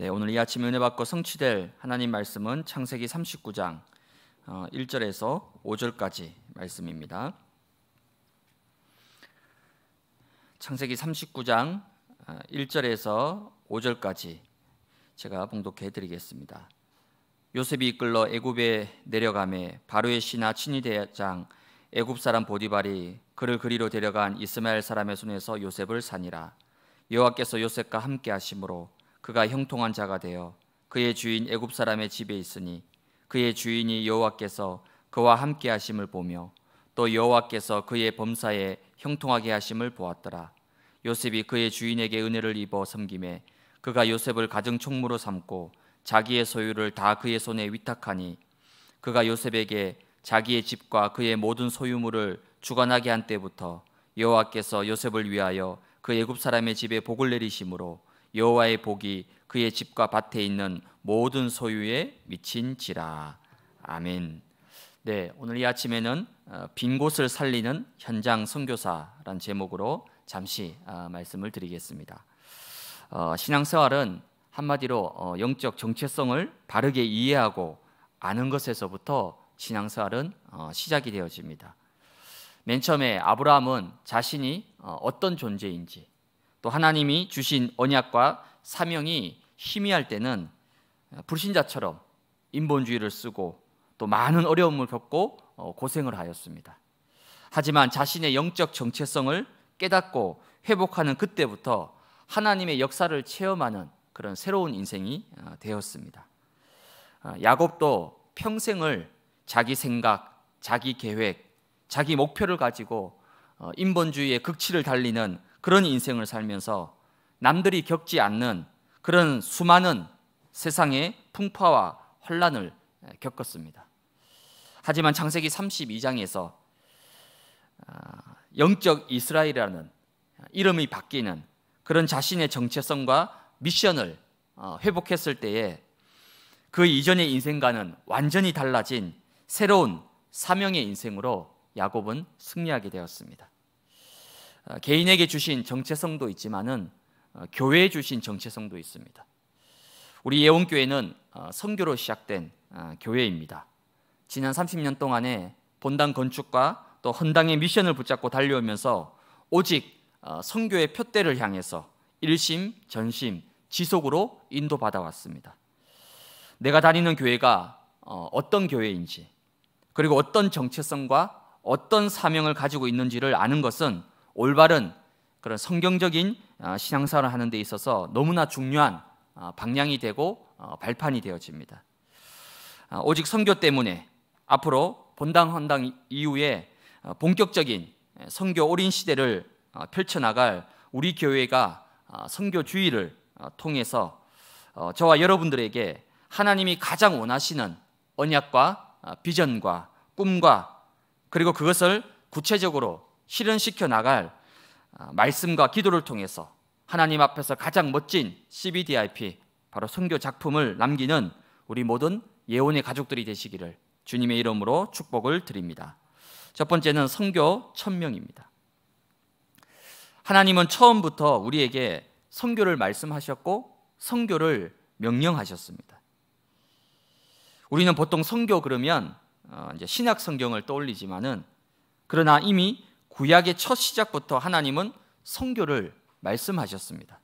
네, 오늘 이 아침 은혜 받고 성취될 하나님 말씀은 창세기 39장 1절에서 어, 5절까지 말씀입니다. 창세기 39장 1절에서 어, 5절까지 제가 봉독해 드리겠습니다. 요셉이 이끌러 애굽에 내려가매 바로의 신하 친위 대장 애굽 사람 보디발이 그를 그리로 데려간 이스마엘 사람의 손에서 요셉을 사니라 여호와께서 요셉과 함께 하심으로 그가 형통한 자가 되어 그의 주인 애굽 사람의 집에 있으니 그의 주인이 여호와께서 그와 함께 하심을 보며 또 여호와께서 그의 범사에 형통하게 하심을 보았더라. 요셉이 그의 주인에게 은혜를 입어 섬김에 그가 요셉을 가정총무로 삼고 자기의 소유를 다 그의 손에 위탁하니 그가 요셉에게 자기의 집과 그의 모든 소유물을 주관하게 한 때부터 여호와께서 요셉을 위하여 그 애굽 사람의 집에 복을 내리심으로 여호와의 복이 그의 집과 밭에 있는 모든 소유에 미친지라. 아멘. 네, 오늘 이 아침에는 어, 빈 곳을 살리는 현장 선교사란 제목으로 잠시 어, 말씀을 드리겠습니다. 어, 신앙생활은 한마디로 영적 정체성을 바르게 이해하고 아는 것에서부터 신앙생활은 시작이 되어집니다. 맨 처음에 아브라함은 자신이 어떤 존재인지 또 하나님이 주신 언약과 사명이 희미할 때는 어, 불신자처럼 인본주의를 쓰고 또 많은 어려움을 겪고 어, 고생을 하였습니다. 하지만 자신의 영적 정체성을 깨닫고 회복하는 그때부터 하나님의 역사를 체험하는 그런 새로운 인생이 어, 되었습니다. 야곱도 평생을 자기 생각, 자기 계획, 자기 목표를 가지고 인본주의의 극치를 달리는 그런 인생을 살면서 남들이 겪지 않는 그런 수많은 세상의 풍파와 혼란을 겪었습니다. 하지만 창세기 32장에서 아, 영적 이스라엘이라는 이름이 바뀌는 그런 자신의 정체성과 미션을 어, 회복했을 때에 그 이전의 인생과는 완전히 달라진 새로운 사명의 인생으로 야곱은 승리하게 되었습니다. 어, 개인에게 주신 정체성도 있지만은 어, 교회에 주신 정체성도 있습니다. 우리 예원교회는 어, 선교로 시작된 교회입니다. 지난 30년 동안에 본당 건축과 또 헌당의 미션을 붙잡고 달려오면서 오직 선교의 표대를 향해서 일심, 전심, 지속으로 인도받아 왔습니다. 내가 다니는 교회가 어떤 교회인지 그리고 어떤 정체성과 어떤 사명을 가지고 있는지를 아는 것은 올바른 그런 성경적인 아, 신앙사를 하는 데 있어서 너무나 중요한 아, 방향이 되고 어, 발판이 되어집니다. 아, 오직 선교 때문에 앞으로 본당 헌당 이후에 어, 본격적인 예, 선교 올인 시대를 어, 펼쳐나갈 우리 교회가 선교주의를 통해서 저와 여러분들에게 하나님이 가장 원하시는 언약과 비전과 꿈과 그리고 그것을 구체적으로 실현시켜 나갈 아, 말씀과 기도를 통해서 하나님 앞에서 가장 멋진 CBDIP 바로 선교 작품을 남기는 우리 모든 예원의 가족들이 되시기를 주님의 이름으로 축복을 드립니다. 첫 번째는 선교 천명입니다. 하나님은 처음부터 우리에게 선교를 말씀하셨고 선교를 명령하셨습니다. 우리는 보통 선교 그러면 어, 이제 신약 성경을 떠올리지만은 그러나 이미 구약의 첫 시작부터 하나님은 성교를 말씀하셨습니다.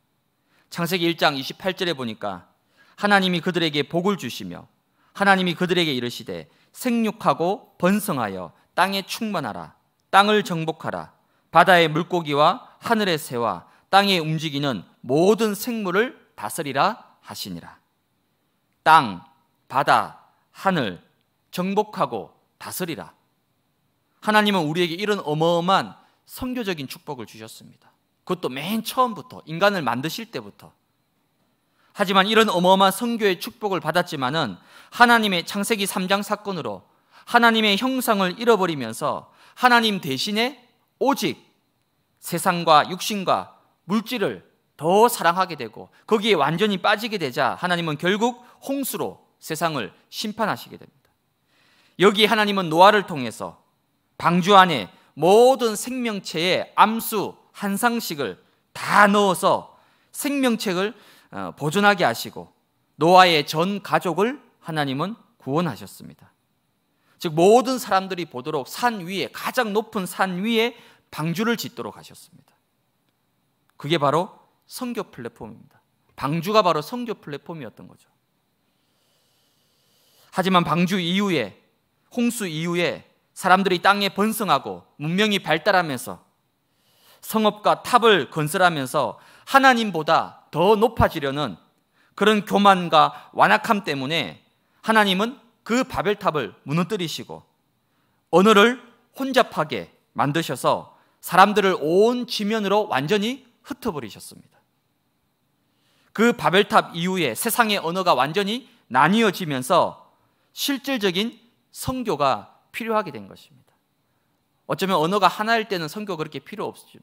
창세기 1장 28절에 보니까 하나님이 그들에게 복을 주시며 하나님이 그들에게 이르시되 생육하고 번성하여 땅에 충만하라 땅을 정복하라 바다의 물고기와 하늘의 새와 땅에 움직이는 모든 생물을 다스리라 하시니라 땅 바다 하늘 정복하고 다스리라 하나님은 우리에게 이런 어마어마한 성교적인 축복을 주셨습니다. 그것도 맨 처음부터 인간을 만드실 때부터. 하지만 이런 어마어마한 선교의 축복을 받았지만은 하나님의 창세기 3장 사건으로 하나님의 형상을 잃어버리면서 하나님 대신에 오직 세상과 육신과 물질을 더 사랑하게 되고 거기에 완전히 빠지게 되자 하나님은 결국 홍수로 세상을 심판하시게 됩니다. 여기 하나님은 노아를 통해서 방주 안에 모든 생명체의 암수 한 상씩을 다 넣어서 생명책을 어, 보존하게 하시고 노아의 전 가족을 하나님은 구원하셨습니다. 즉 모든 사람들이 보도록 산 위에 가장 높은 산 위에 방주를 짓도록 하셨습니다. 그게 바로 성교 플랫폼입니다. 방주가 바로 성교 플랫폼이었던 거죠. 하지만 방주 이후에 홍수 이후에 사람들이 땅에 번성하고 문명이 발달하면서 성업과 탑을 건설하면서 하나님보다 더 높아지려는 그런 교만과 완악함 때문에 하나님은 그 바벨탑을 무너뜨리시고 언어를 혼잡하게 만드셔서 사람들을 온 지면으로 완전히 흩어버리셨습니다. 그 바벨탑 이후에 세상의 언어가 완전히 나뉘어지면서 실질적인 성교가 필요하게 된 것입니다. 어쩌면 언어가 하나일 때는 선교가 그렇게 필요 없죠.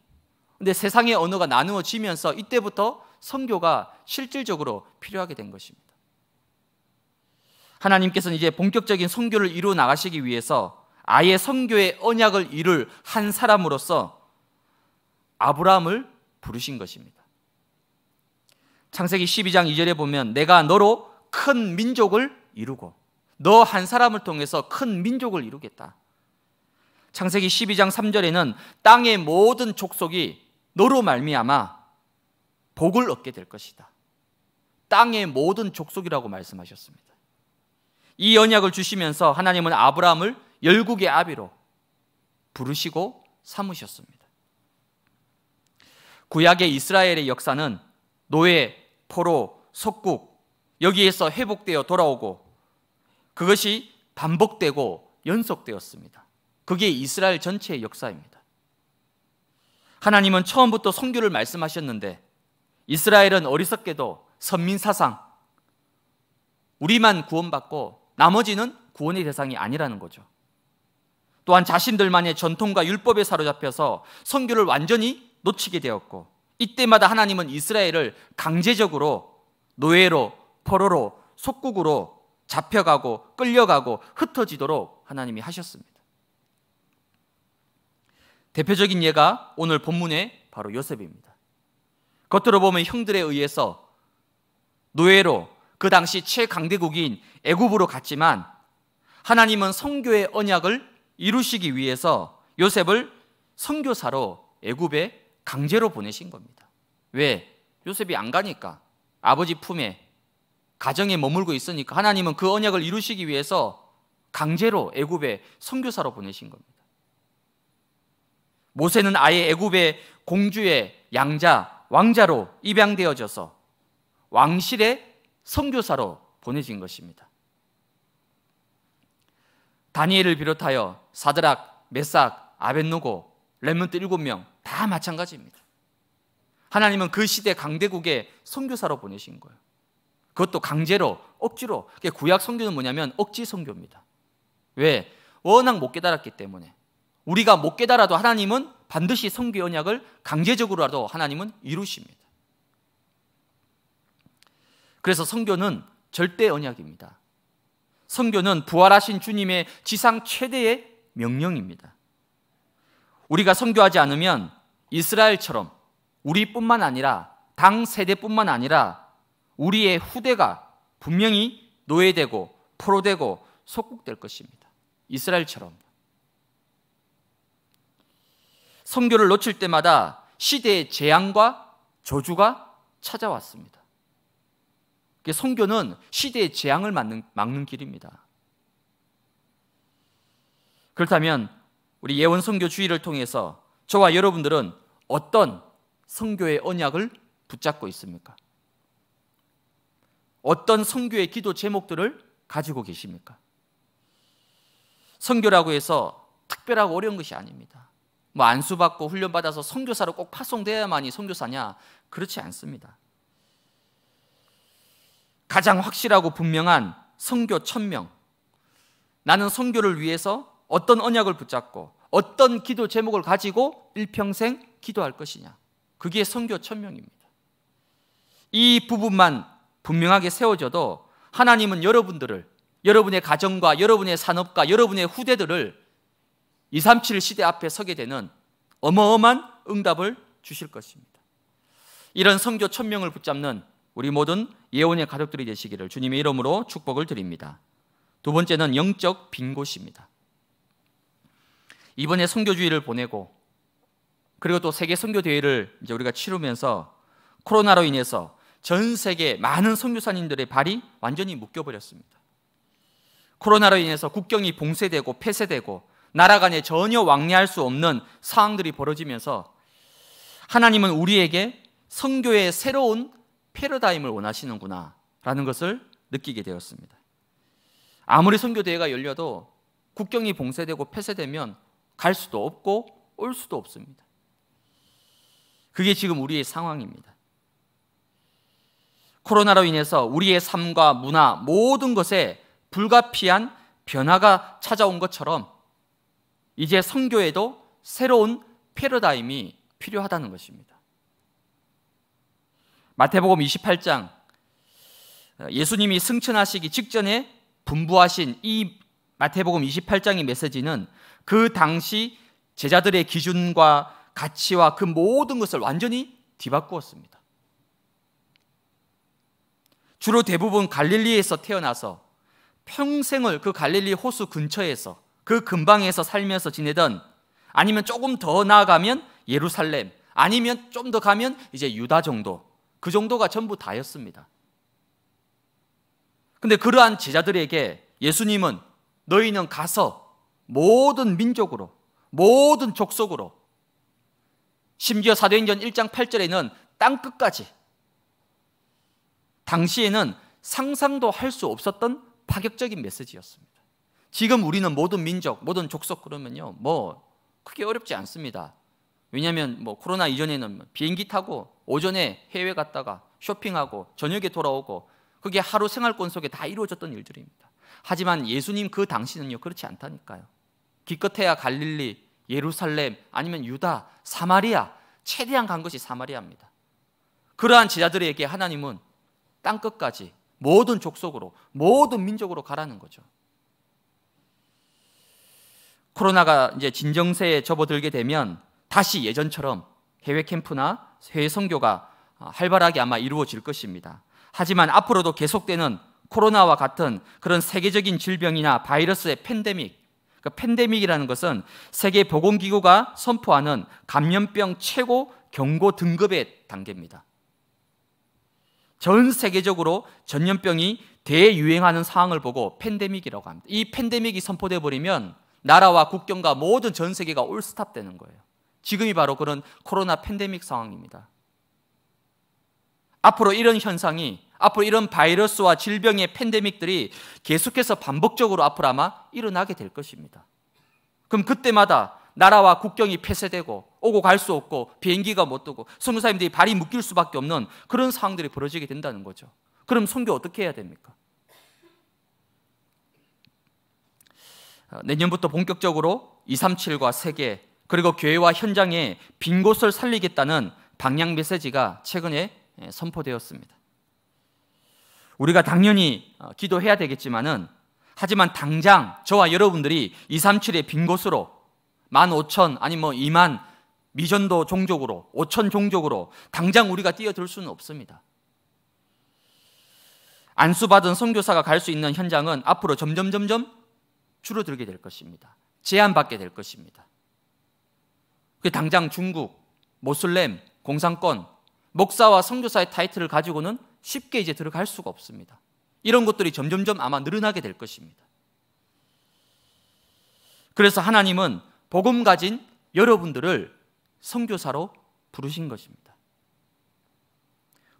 근데 세상의 언어가 나누어지면서 이때부터 선교가 실질적으로 필요하게 된 것입니다. 하나님께서는 이제 본격적인 선교를 이루어 나가시기 위해서 아예 선교의 언약을 이룰 한 사람으로서 아브라함을 부르신 것입니다. 창세기 12장 2절에 보면 내가 너로 큰 민족을 이루고 너한 사람을 통해서 큰 민족을 이루겠다. 창세기 12장 3절에는 땅의 모든 족속이 너로 말미암아 복을 얻게 될 것이다. 땅의 모든 족속이라고 말씀하셨습니다. 이 언약을 주시면서 하나님은 아브라함을 열국의 아비로 부르시고 삼으셨습니다. 구약의 이스라엘의 역사는 노예, 포로, 속국 여기에서 회복되어 돌아오고 그것이 반복되고 연속되었습니다. 그게 이스라엘 전체의 역사입니다. 하나님은 처음부터 선교를 말씀하셨는데 이스라엘은 어리석게도 선민 사상 우리만 구원받고 나머지는 구원의 대상이 아니라는 거죠. 또한 자신들만의 전통과 율법에 사로잡혀서 선교를 완전히 놓치게 되었고 이때마다 하나님은 이스라엘을 강제적으로 노예로 포로로 속국으로 잡혀가고 끌려가고 흩어지도록 하나님이 하셨습니다. 대표적인 예가 오늘 본문의 바로 요셉입니다. 겉으로 보면 형들에 의해서 노예로 그 당시 최강대국인 애굽으로 갔지만 하나님은 성교의 언약을 이루시기 위해서 요셉을 성교사로 애굽에 강제로 보내신 겁니다. 왜? 요셉이 안 가니까 아버지 품에 가정에 머물고 있으니까 하나님은 그 언약을 이루시기 위해서 강제로 애굽에 선교사로 보내신 겁니다. 모세는 아예 애굽의 공주의 양자 왕자로 입양되어져서 왕실의 선교사로 보내진 것입니다. 다니엘을 비롯하여 사드락, 메삭, 아벳노고, 렘몬트 7명 다 마찬가지입니다. 하나님은 그 시대 강대국의 선교사로 보내신 거예요. 그것도 강제로 억지로 구약 성교는 뭐냐면 억지 성교입니다. 왜? 워낙 못 깨달았기 때문에 우리가 못 깨달아도 하나님은 반드시 성교 언약을 강제적으로라도 하나님은 이루십니다. 그래서 성교는 절대 언약입니다. 성교는 부활하신 주님의 지상 최대의 명령입니다. 우리가 성교하지 않으면 이스라엘처럼 우리뿐만 아니라 당 세대뿐만 아니라 우리의 후대가 분명히 노예되고 포로되고 속국될 것입니다. 이스라엘처럼. 성교를 놓칠 때마다 시대의 재앙과 저주가 찾아왔습니다. 성교는 시대의 재앙을 막는, 막는 길입니다. 그렇다면 우리 예원 성교주의를 통해서 저와 여러분들은 어떤 성교의 언약을 붙잡고 있습니까? 어떤 성교의 기도 제목들을 가지고 계십니까? 선교라고 해서 특별하고 어려운 것이 아닙니다. 뭐 안수 받고 훈련 받아서 선교사로 꼭 파송돼야만이 선교사냐? 그렇지 않습니다. 가장 확실하고 분명한 선교 천명. 나는 선교를 위해서 어떤 언약을 붙잡고 어떤 기도 제목을 가지고 일평생 기도할 것이냐. 그게 선교 천명입니다. 이 부분만 분명하게 세워져도 하나님은 여러분들을 여러분의 가정과 여러분의 산업과 여러분의 후대들을 237 시대 앞에 서게 되는 어마어마한 응답을 주실 것입니다. 이런 성교 천명을 붙잡는 우리 모든 예언의 가족들이 되시기를 주님의 이름으로 축복을 드립니다. 두 번째는 영적 빈 곳입니다. 이번에 선교주의를 보내고 그리고 또 세계 선교 대회를 이제 우리가 치르면서 코로나로 인해서 전 세계 많은 선교사님들의 발이 완전히 묶여버렸습니다. 코로나로 인해서 국경이 봉쇄되고 폐쇄되고 나라 간에 전혀 왕래할 수 없는 상황들이 벌어지면서 하나님은 우리에게 성교의 새로운 패러다임을 원하시는구나 라는 것을 느끼게 되었습니다. 아무리 선교대회가 열려도 국경이 봉쇄되고 폐쇄되면 갈 수도 없고 올 수도 없습니다. 그게 지금 우리의 상황입니다. 코로나로 인해서 우리의 삶과 문화 모든 것에 불가피한 변화가 찾아온 것처럼 이제 성교에도 새로운 패러다임이 필요하다는 것입니다. 마태복음 28장 예수님이 승천하시기 직전에 분부하신 이 마태복음 28장의 메시지는 그 당시 제자들의 기준과 가치와 그 모든 것을 완전히 뒤바꾸었습니다. 주로 대부분 갈릴리에서 태어나서 평생을 그 갈릴리 호수 근처에서 그 근방에서 살면서 지내던 아니면 조금 더 나아가면 예루살렘 아니면 좀 더 가면 이제 유다 정도 그 정도가 전부 다였습니다. 근데 그러한 제자들에게 예수님은 너희는 가서 모든 민족으로 모든 족속으로 심지어 사도행전 1장 8절에는 땅 끝까지 당시에는 상상도 할 수 없었던 파격적인 메시지였습니다. 지금 우리는 모든 민족, 모든 족속 그러면요, 뭐 크게 어렵지 않습니다. 왜냐하면 뭐 코로나 이전에는 비행기 타고 오전에 해외 갔다가 쇼핑하고 저녁에 돌아오고 그게 하루 생활권 속에 다 이루어졌던 일들입니다. 하지만 예수님 그 당시는요 그렇지 않다니까요. 기껏해야 갈릴리, 예루살렘 아니면 유다, 사마리아 최대한 간 것이 사마리아입니다. 그러한 제자들에게 하나님은 땅 끝까지 모든 족속으로 모든 민족으로 가라는 거죠. 코로나가 이제 진정세에 접어들게 되면 다시 예전처럼 해외 캠프나 해외 선교가 활발하게 아마 이루어질 것입니다. 하지만 앞으로도 계속되는 코로나와 같은 그런 세계적인 질병이나 바이러스의 팬데믹, 그 팬데믹이라는 것은 세계 보건기구가 선포하는 감염병 최고 경고 등급의 단계입니다. 전 세계적으로 전염병이 대유행하는 상황을 보고 팬데믹이라고 합니다. 이 팬데믹이 선포돼 버리면 나라와 국경과 모든 전 세계가 올스탑 되는 거예요. 지금이 바로 그런 코로나 팬데믹 상황입니다. 앞으로 이런 현상이 앞으로 이런 바이러스와 질병의 팬데믹들이 계속해서 반복적으로 앞으로 아마 일어나게 될 것입니다. 그럼 그때마다 나라와 국경이 폐쇄되고 오고 갈 수 없고 비행기가 못 뜨고 선교사님들이 발이 묶일 수밖에 없는 그런 상황들이 벌어지게 된다는 거죠. 그럼 선교 어떻게 해야 됩니까? 아, 내년부터 본격적으로 237과 세계 그리고 교회와 현장의 빈 곳을 살리겠다는 방향 메시지가 최근에 예, 선포되었습니다. 우리가 당연히 어, 기도해야 되겠지만은 하지만 당장 저와 여러분들이 237의 빈 곳으로 1만 5천 아니 면 뭐 2만 미전도 종족으로 5천 종족으로 당장 우리가 뛰어들 수는 없습니다. 안수받은 선교사가 갈 수 있는 현장은 앞으로 점점 점점 줄어들게 될 것입니다. 제한받게 될 것입니다. 그 당장 중국, 모슬렘, 공산권, 목사와 선교사의 타이틀을 가지고는 쉽게 이제 들어갈 수가 없습니다. 이런 것들이 점점점 아마 늘어나게 될 것입니다. 그래서 하나님은 복음 가진 여러분들을 선교사로 부르신 것입니다.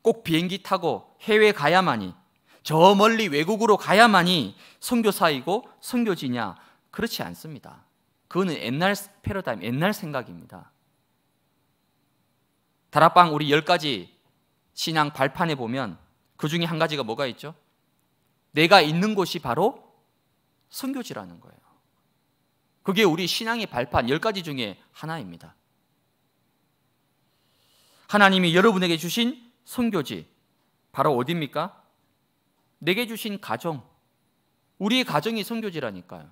꼭 비행기 타고 해외 가야만이 저 멀리 외국으로 가야만이 선교사이고 선교지냐 그렇지 않습니다. 그거는 옛날 패러다임, 옛날 생각입니다. 다락방 우리 열 가지 신앙 발판에 보면 그 중에 한 가지가 뭐가 있죠? 내가 있는 곳이 바로 선교지라는 거예요. 그게 우리 신앙의 발판 열 가지 중에 하나입니다. 하나님이 여러분에게 주신 선교지 바로 어디입니까? 내게 주신 가정. 우리 가정이 선교지라니까요.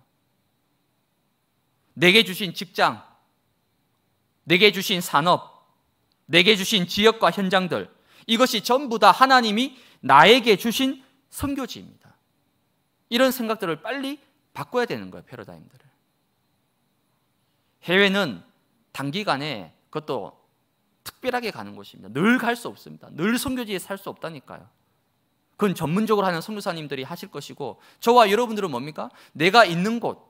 내게 주신 직장, 내게 주신 산업, 내게 주신 지역과 현장들 이것이 전부 다 하나님이 나에게 주신 선교지입니다. 이런 생각들을 빨리 바꿔야 되는 거예요, 패러다임들을. 해외는 단기간에 그것도 특별하게 가는 곳입니다. 늘 갈 수 없습니다. 늘 선교지에 살 수 없다니까요. 그건 전문적으로 하는 선교사님들이 하실 것이고 저와 여러분들은 뭡니까? 내가 있는 곳,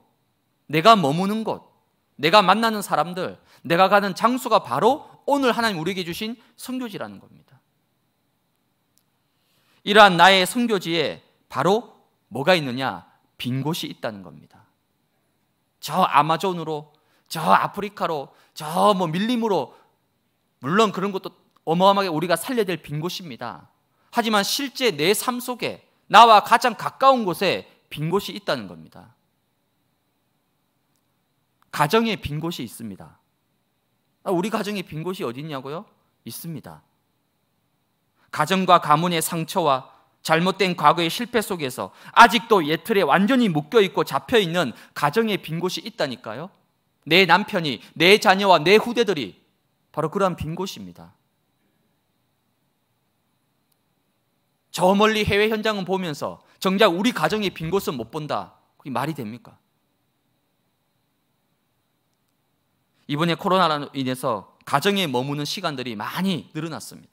내가 머무는 곳, 내가 만나는 사람들, 내가 가는 장소가 바로 오늘 하나님 우리에게 주신 선교지라는 겁니다. 이러한 나의 선교지에 바로 뭐가 있느냐? 빈 곳이 있다는 겁니다. 저 아마존으로 저 아프리카로 저 뭐 밀림으로 물론 그런 것도 어마어마하게 우리가 살려야 될 빈 곳입니다. 하지만 실제 내 삶 속에 나와 가장 가까운 곳에 빈 곳이 있다는 겁니다. 가정에 빈 곳이 있습니다. 아, 우리 가정에 빈 곳이 어디 있냐고요? 있습니다. 가정과 가문의 상처와 잘못된 과거의 실패 속에서 아직도 예틀에 완전히 묶여 있고 잡혀 있는 가정의 빈 곳이 있다니까요. 내 남편이, 내 자녀와 내 후대들이 바로 그러한 빈 곳입니다. 저 멀리 해외 현장은 보면서 정작 우리 가정의 빈 곳은 못 본다. 그게 말이 됩니까? 이번에 코로나로 인해서 가정에 머무는 시간들이 많이 늘어났습니다.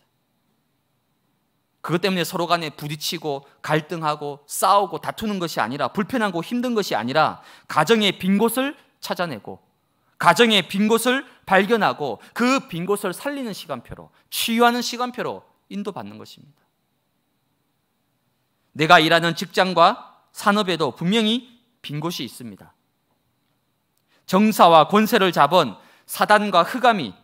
그것 때문에 서로 간에 부딪히고 갈등하고 싸우고 다투는 것이 아니라 불편하고 힘든 것이 아니라 가정의 빈 곳을 찾아내고 가정의 빈 곳을 발견하고 그 빈 곳을 살리는 시간표로 치유하는 시간표로 인도받는 것입니다. 내가 일하는 직장과 산업에도 분명히 빈 곳이 있습니다. 정사와 권세를 잡은 사단과 흑암이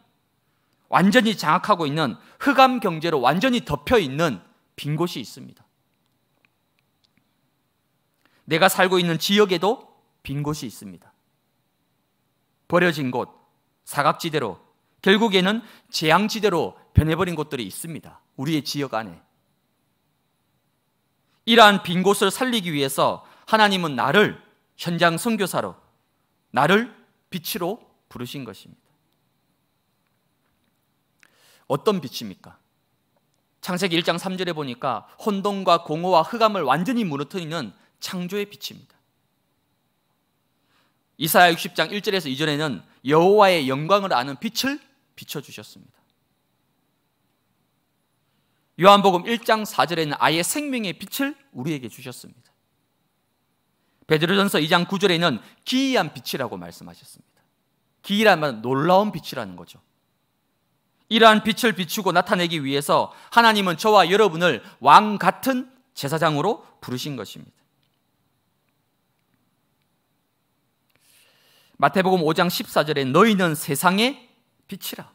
완전히 장악하고 있는 흑암 경제로 완전히 덮여 있는 빈 곳이 있습니다. 내가 살고 있는 지역에도 빈 곳이 있습니다. 버려진 곳, 사각지대로, 결국에는 재앙지대로 변해버린 곳들이 있습니다. 우리의 지역 안에. 이러한 빈 곳을 살리기 위해서 하나님은 나를 현장 선교사로, 나를 빛으로 부르신 것입니다. 어떤 빛입니까? 창세기 1장 3절에 보니까 혼돈과 공허와 흑암을 완전히 무너뜨리는 창조의 빛입니다. 이사야 60장 1절에서 2절에는 여호와의 영광을 아는 빛을 비춰 주셨습니다. 요한복음 1장 4절에는 아예 생명의 빛을 우리에게 주셨습니다. 베드로전서 2장 9절에는 기이한 빛이라고 말씀하셨습니다. 기이란 말은 놀라운 빛이라는 거죠. 이러한 빛을 비추고 나타내기 위해서 하나님은 저와 여러분을 왕 같은 제사장으로 부르신 것입니다. 마태복음 5장 14절에 너희는 세상의 빛이라.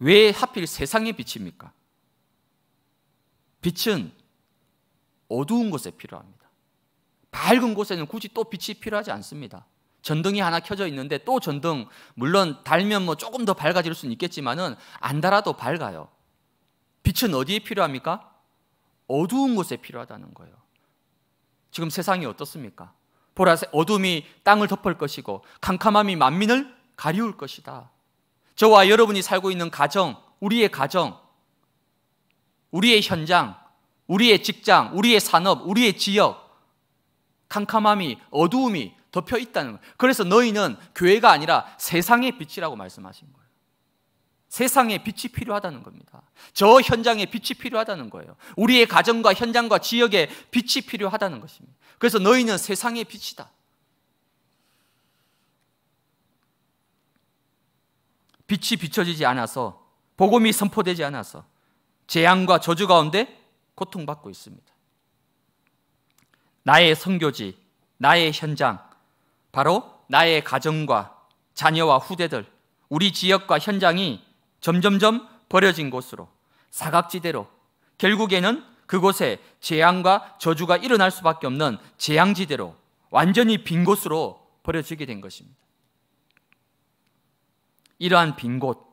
왜 하필 세상의 빛입니까? 빛은 어두운 곳에 필요합니다. 밝은 곳에는 굳이 또 빛이 필요하지 않습니다. 전등이 하나 켜져 있는데 또 전등 물론 달면 뭐 조금 더 밝아질 수는 있겠지만은 안 달아도 밝아요. 빛은 어디에 필요합니까? 어두운 곳에 필요하다는 거예요. 지금 세상이 어떻습니까? 보라색 어둠이 땅을 덮을 것이고 캄캄함이 만민을 가리울 것이다. 저와 여러분이 살고 있는 가정, 우리의 가정, 우리의 현장, 우리의 직장, 우리의 산업, 우리의 지역, 캄캄함이, 어두움이 덮여 있다는 거예요. 그래서 너희는 교회가 아니라 세상의 빛이라고 말씀하신 거예요. 세상에 빛이 필요하다는 겁니다. 저 현장에 빛이 필요하다는 거예요. 우리의 가정과 현장과 지역에 빛이 필요하다는 것입니다. 그래서 너희는 세상의 빛이다. 빛이 비춰지지 않아서 복음이 선포되지 않아서 재앙과 저주 가운데 고통받고 있습니다. 나의 선교지, 나의 현장, 바로 나의 가정과 자녀와 후대들, 우리 지역과 현장이 점점점 버려진 곳으로 사각지대로 결국에는 그곳에 재앙과 저주가 일어날 수밖에 없는 재앙지대로 완전히 빈 곳으로 버려지게 된 것입니다. 이러한 빈 곳,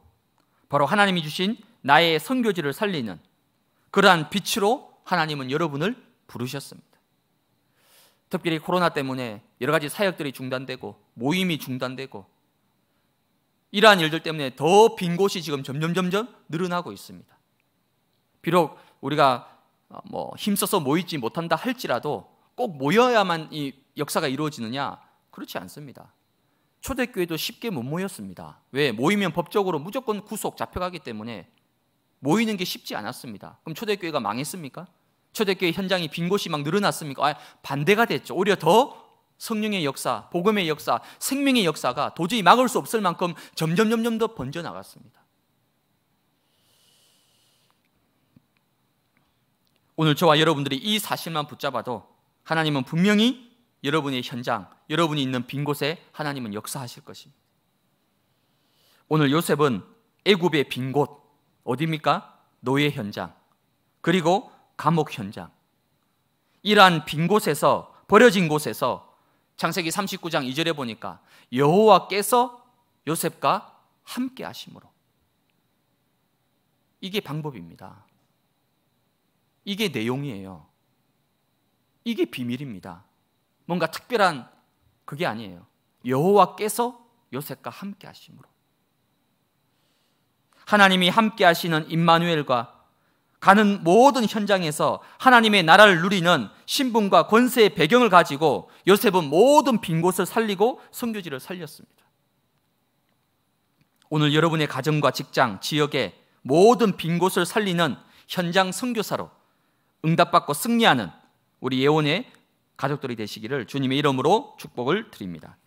바로 하나님이 주신 나의 선교지를 살리는 그러한 빛으로 하나님은 여러분을 부르셨습니다. 특별히 코로나 때문에 여러 가지 사역들이 중단되고 모임이 중단되고 이러한 일들 때문에 더 빈 곳이 지금 점점 점점 늘어나고 있습니다. 비록 우리가 어, 뭐 힘써서 모이지 못한다 할지라도 꼭 모여야만 이 역사가 이루어지느냐 그렇지 않습니다. 초대교회도 쉽게 못 모였습니다. 왜? 모이면 법적으로 무조건 구속 잡혀가기 때문에 모이는 게 쉽지 않았습니다. 그럼 초대교회가 망했습니까? 초대교회 현장이 빈 곳이 막 늘어났습니까? 아, 반대가 됐죠. 오히려 더 성령의 역사, 복음의 역사, 생명의 역사가 도저히 막을 수 없을 만큼 점점 점점 더 번져 나갔습니다. 오늘 저와 여러분들이 이 사실만 붙잡아도 하나님은 분명히 여러분의 현장, 여러분이 있는 빈 곳에 하나님은 역사하실 것입니다. 오늘 요셉은 애굽의 빈 곳, 어디입니까? 노예 현장, 그리고 감옥 현장. 이러한 빈 곳에서, 버려진 곳에서 창세기 39장 2절에 보니까 여호와께서 요셉과 함께 하심으로 이게 방법입니다. 이게 내용이에요. 이게 비밀입니다. 뭔가 특별한 그게 아니에요. 여호와께서 요셉과 함께 하심으로 하나님이 함께 하시는 임마누엘과 가는 모든 현장에서 하나님의 나라를 누리는 신분과 권세의 배경을 가지고 요셉은 모든 빈 곳을 살리고 성교지를 살렸습니다. 오늘 여러분의 가정과 직장, 지역의 모든 빈 곳을 살리는 현장 선교사로 응답받고 승리하는 우리 예원의 가족들이 되시기를 주님의 이름으로 축복을 드립니다.